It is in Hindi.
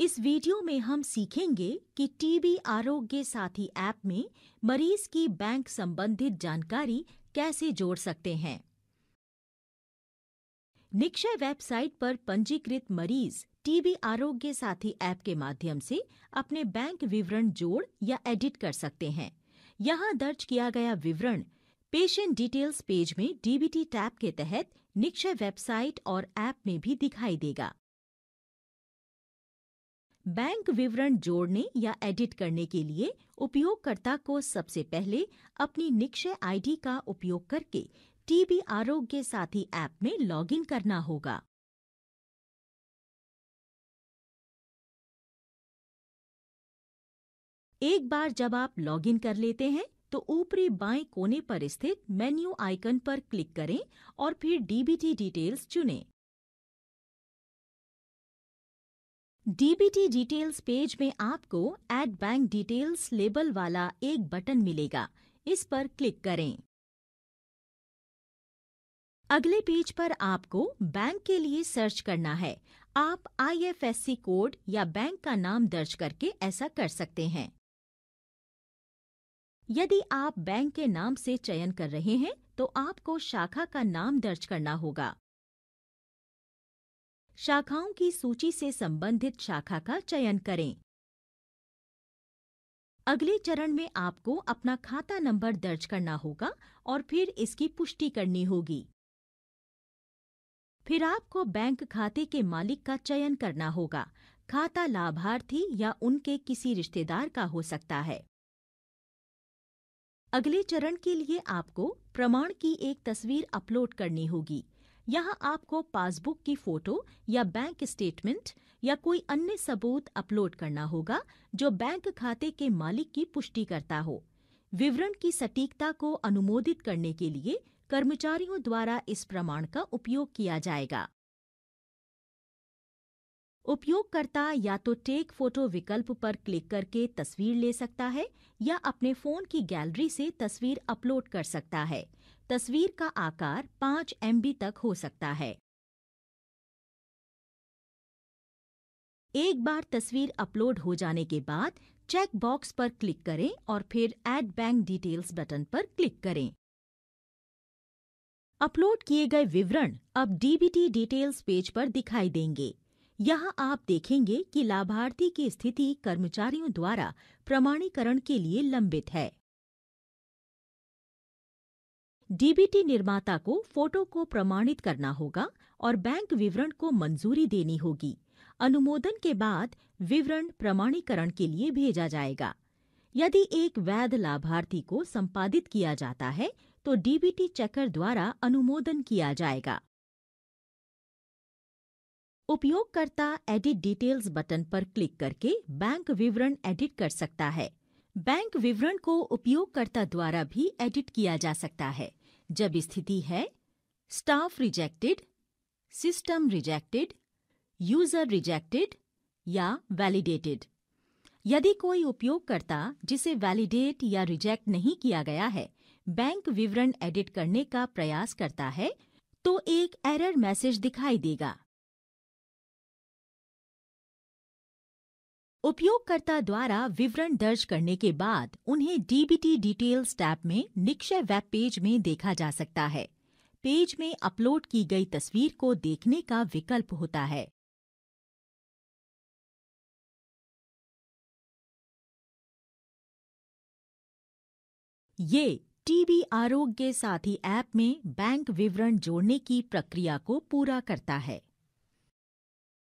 इस वीडियो में हम सीखेंगे कि टीबी आरोग्य साथी ऐप में मरीज की बैंक संबंधित जानकारी कैसे जोड़ सकते हैं निक्षय वेबसाइट पर पंजीकृत मरीज टीबी आरोग्य साथी ऐप के माध्यम से अपने बैंक विवरण जोड़ या एडिट कर सकते हैं यहाँ दर्ज किया गया विवरण पेशेंट डिटेल्स पेज में डीबीटी टैब के तहत निक्षय वेबसाइट और ऐप में भी दिखाई देगा बैंक विवरण जोड़ने या एडिट करने के लिए उपयोगकर्ता को सबसे पहले अपनी निक्षय आईडी का उपयोग करके टीबी आरोग्य साथी ऐप में लॉगिन करना होगा एक बार जब आप लॉगिन कर लेते हैं तो ऊपरी बाएं कोने पर स्थित मेन्यू आइकन पर क्लिक करें और फिर डीबीटी डिटेल्स चुनें। डीबीटी डिटेल्स पेज में आपको एड बैंक डिटेल्स लेबल वाला एक बटन मिलेगा इस पर क्लिक करें अगले पेज पर आपको बैंक के लिए सर्च करना है आप आईएफएससी कोड या बैंक का नाम दर्ज करके ऐसा कर सकते हैं यदि आप बैंक के नाम से चयन कर रहे हैं तो आपको शाखा का नाम दर्ज करना होगा शाखाओं की सूची से संबंधित शाखा का चयन करें अगले चरण में आपको अपना खाता नंबर दर्ज करना होगा और फिर इसकी पुष्टि करनी होगी फिर आपको बैंक खाते के मालिक का चयन करना होगा खाता लाभार्थी या उनके किसी रिश्तेदार का हो सकता है अगले चरण के लिए आपको प्रमाण की एक तस्वीर अपलोड करनी होगी यहाँ आपको पासबुक की फोटो या बैंक स्टेटमेंट या कोई अन्य सबूत अपलोड करना होगा जो बैंक खाते के मालिक की पुष्टि करता हो विवरण की सटीकता को अनुमोदित करने के लिए कर्मचारियों द्वारा इस प्रमाण का उपयोग किया जाएगा उपयोगकर्ता या तो टेक फोटो विकल्प पर क्लिक करके तस्वीर ले सकता है या अपने फोन की गैलरी से तस्वीर अपलोड कर सकता है तस्वीर का आकार 5 एम तक हो सकता है एक बार तस्वीर अपलोड हो जाने के बाद चेक बॉक्स पर क्लिक करें और फिर ऐड बैंक डिटेल्स बटन पर क्लिक करें अपलोड किए गए विवरण अब डीबीटी डिटेल्स पेज पर दिखाई देंगे यहाँ आप देखेंगे कि लाभार्थी की स्थिति कर्मचारियों द्वारा प्रमाणीकरण के लिए लंबित है डीबीटी निर्माता को फोटो को प्रमाणित करना होगा और बैंक विवरण को मंजूरी देनी होगी अनुमोदन के बाद विवरण प्रमाणीकरण के लिए भेजा जाएगा यदि एक वैध लाभार्थी को संपादित किया जाता है तो डीबीटी चेकर द्वारा अनुमोदन किया जाएगा उपयोगकर्ता एडिट डिटेल्स बटन पर क्लिक करके बैंक विवरण एडिट कर सकता है बैंक विवरण को उपयोगकर्ता द्वारा भी एडिट किया जा सकता है जब स्थिति है staff rejected system rejected user rejected या वैलिडेटेड यदि कोई उपयोगकर्ता जिसे वैलिडेट या रिजेक्ट नहीं किया गया है बैंक विवरण एडिट करने का प्रयास करता है तो एक एरर मैसेज दिखाई देगा उपयोगकर्ता द्वारा विवरण दर्ज करने के बाद उन्हें डीबीटी डिटेल्स टैब में निक्षय वेब पेज में देखा जा सकता है पेज में अपलोड की गई तस्वीर को देखने का विकल्प होता है ये टीबी आरोग्य साथी ऐप में बैंक विवरण जोड़ने की प्रक्रिया को पूरा करता है